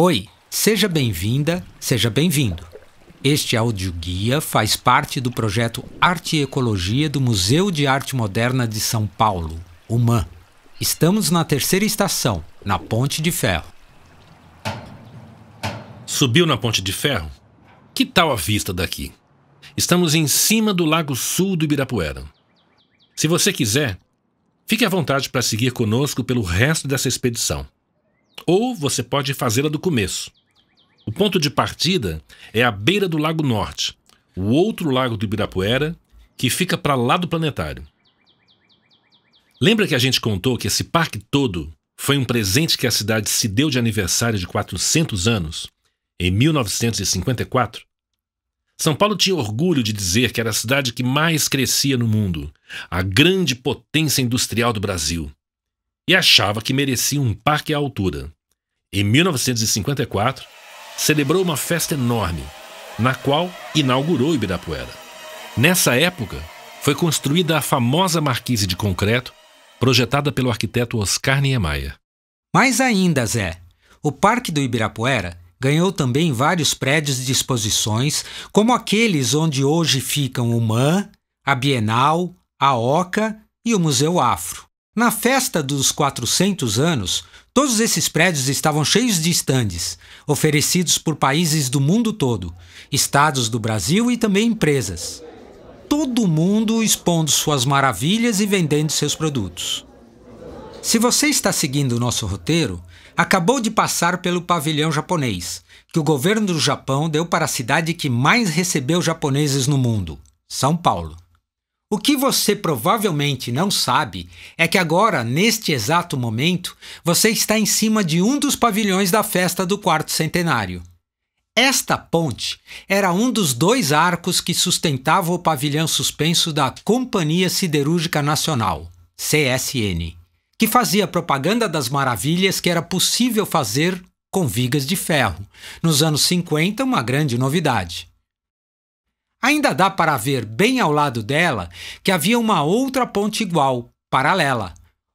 Oi, seja bem-vinda, seja bem-vindo. Este audioguia faz parte do projeto Arte e Ecologia do Museu de Arte Moderna de São Paulo, UMAN. Estamos na terceira estação, na Ponte de Ferro. Subiu na Ponte de Ferro? Que tal a vista daqui? Estamos em cima do Lago Sul do Ibirapuera. Se você quiser, fique à vontade para seguir conosco pelo resto dessa expedição. Ou você pode fazê-la do começo. O ponto de partida é a beira do Lago Norte, o outro lago do Ibirapuera, que fica para lá do planetário. Lembra que a gente contou que esse parque todo foi um presente que a cidade se deu de aniversário de 400 anos, em 1954? São Paulo tinha orgulho de dizer que era a cidade que mais crescia no mundo, a grande potência industrial do Brasil, e achava que merecia um parque à altura. Em 1954, celebrou uma festa enorme, na qual inaugurou Ibirapuera. Nessa época, foi construída a famosa marquise de concreto, projetada pelo arquiteto Oscar Niemeyer. Mais ainda, Zé, o Parque do Ibirapuera ganhou também vários prédios de exposições, como aqueles onde hoje ficam o MAN, a Bienal, a OCA e o Museu Afro. Na festa dos 400 anos, todos esses prédios estavam cheios de estandes, oferecidos por países do mundo todo, estados do Brasil e também empresas. Todo mundo expondo suas maravilhas e vendendo seus produtos. Se você está seguindo o nosso roteiro, acabou de passar pelo pavilhão japonês, que o governo do Japão deu para a cidade que mais recebeu japoneses no mundo, São Paulo. O que você provavelmente não sabe é que agora, neste exato momento, você está em cima de um dos pavilhões da festa do quarto centenário. Esta ponte era um dos dois arcos que sustentava o pavilhão suspenso da Companhia Siderúrgica Nacional, CSN, que fazia propaganda das maravilhas que era possível fazer com vigas de ferro, nos anos 50, uma grande novidade. Ainda dá para ver bem ao lado dela que havia uma outra ponte igual, paralela.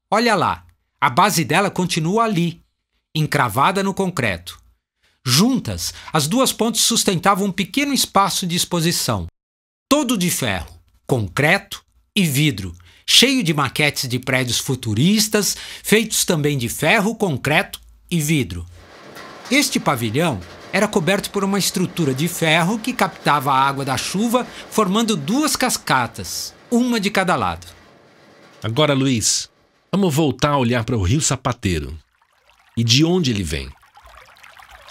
Olha lá, a base dela continua ali, encravada no concreto. Juntas, as duas pontes sustentavam um pequeno espaço de exposição, todo de ferro, concreto e vidro, cheio de maquetes de prédios futuristas, feitos também de ferro, concreto e vidro. Este pavilhão era coberto por uma estrutura de ferro que captava a água da chuva, formando duas cascatas, uma de cada lado. Agora, Luiz, vamos voltar a olhar para o Rio Sapateiro. E de onde ele vem?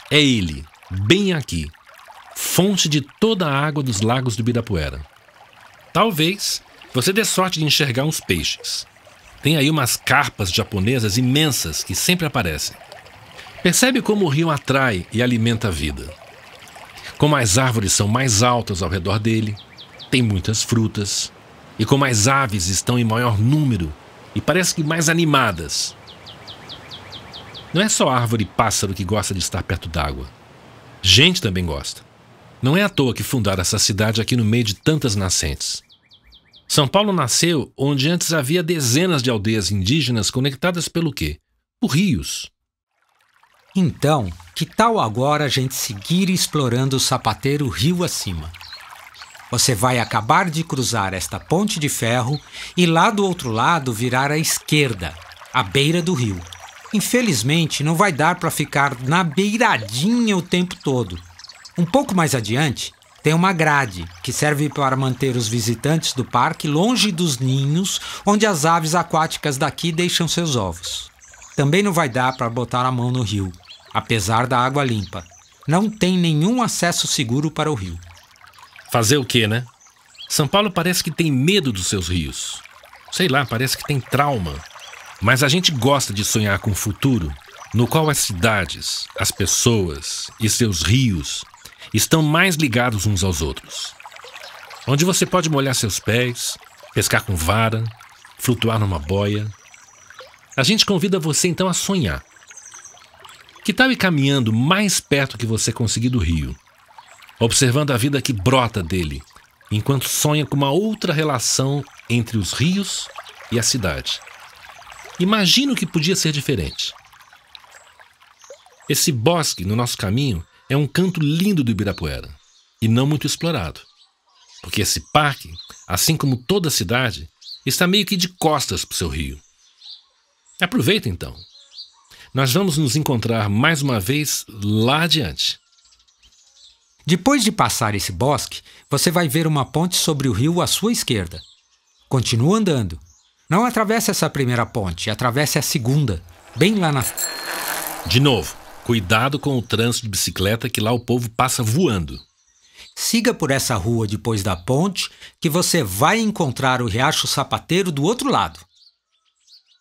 É ele, bem aqui, fonte de toda a água dos lagos do Birapuera. Talvez você dê sorte de enxergar uns peixes. Tem aí umas carpas japonesas imensas que sempre aparecem. Percebe como o rio atrai e alimenta a vida. Como as árvores são mais altas ao redor dele, tem muitas frutas, e como as aves estão em maior número e parece que mais animadas. Não é só árvore e pássaro que gosta de estar perto d'água. Gente também gosta. Não é à toa que fundaram essa cidade aqui no meio de tantas nascentes. São Paulo nasceu onde antes havia dezenas de aldeias indígenas conectadas pelo quê? Por rios. Então, que tal agora a gente seguir explorando o sapateiro rio acima? Você vai acabar de cruzar esta ponte de ferro e lá do outro lado virar à esquerda, à beira do rio. Infelizmente, não vai dar para ficar na beiradinha o tempo todo. Um pouco mais adiante, tem uma grade que serve para manter os visitantes do parque longe dos ninhos onde as aves aquáticas daqui deixam seus ovos. Também não vai dar para botar a mão no rio apesar da água limpa. Não tem nenhum acesso seguro para o rio. Fazer o quê, né? São Paulo parece que tem medo dos seus rios. Sei lá, parece que tem trauma. Mas a gente gosta de sonhar com um futuro no qual as cidades, as pessoas e seus rios estão mais ligados uns aos outros. Onde você pode molhar seus pés, pescar com vara, flutuar numa boia. A gente convida você então a sonhar. Que tal tá ir caminhando mais perto que você conseguir do rio, observando a vida que brota dele, enquanto sonha com uma outra relação entre os rios e a cidade? Imagino que podia ser diferente. Esse bosque no nosso caminho é um canto lindo do Ibirapuera e não muito explorado, porque esse parque, assim como toda a cidade, está meio que de costas para o seu rio. Aproveita então nós vamos nos encontrar mais uma vez lá adiante. Depois de passar esse bosque, você vai ver uma ponte sobre o rio à sua esquerda. Continua andando. Não atravesse essa primeira ponte, atravesse a segunda, bem lá na. De novo, cuidado com o trânsito de bicicleta que lá o povo passa voando. Siga por essa rua depois da ponte que você vai encontrar o Riacho Sapateiro do outro lado.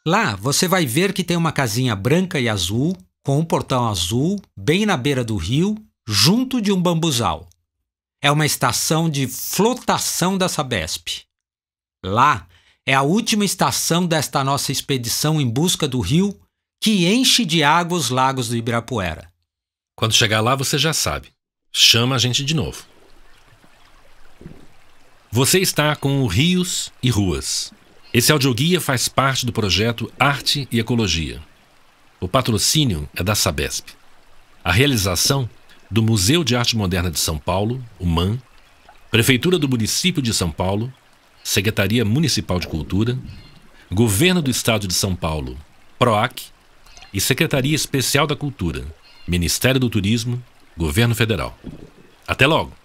Lá você vai ver que tem uma casinha branca e azul, com um portão azul, bem na beira do rio, junto de um bambuzal. É uma estação de flotação da Sabesp. Lá é a última estação desta nossa expedição em busca do rio que enche de água os lagos do Ibirapuera. Quando chegar lá, você já sabe. Chama a gente de novo. Você está com o Rios e Ruas, esse audioguia faz parte do projeto Arte e Ecologia. O patrocínio é da Sabesp. A realização do Museu de Arte Moderna de São Paulo, o Prefeitura do Município de São Paulo, Secretaria Municipal de Cultura, Governo do Estado de São Paulo, PROAC e Secretaria Especial da Cultura, Ministério do Turismo, Governo Federal. Até logo!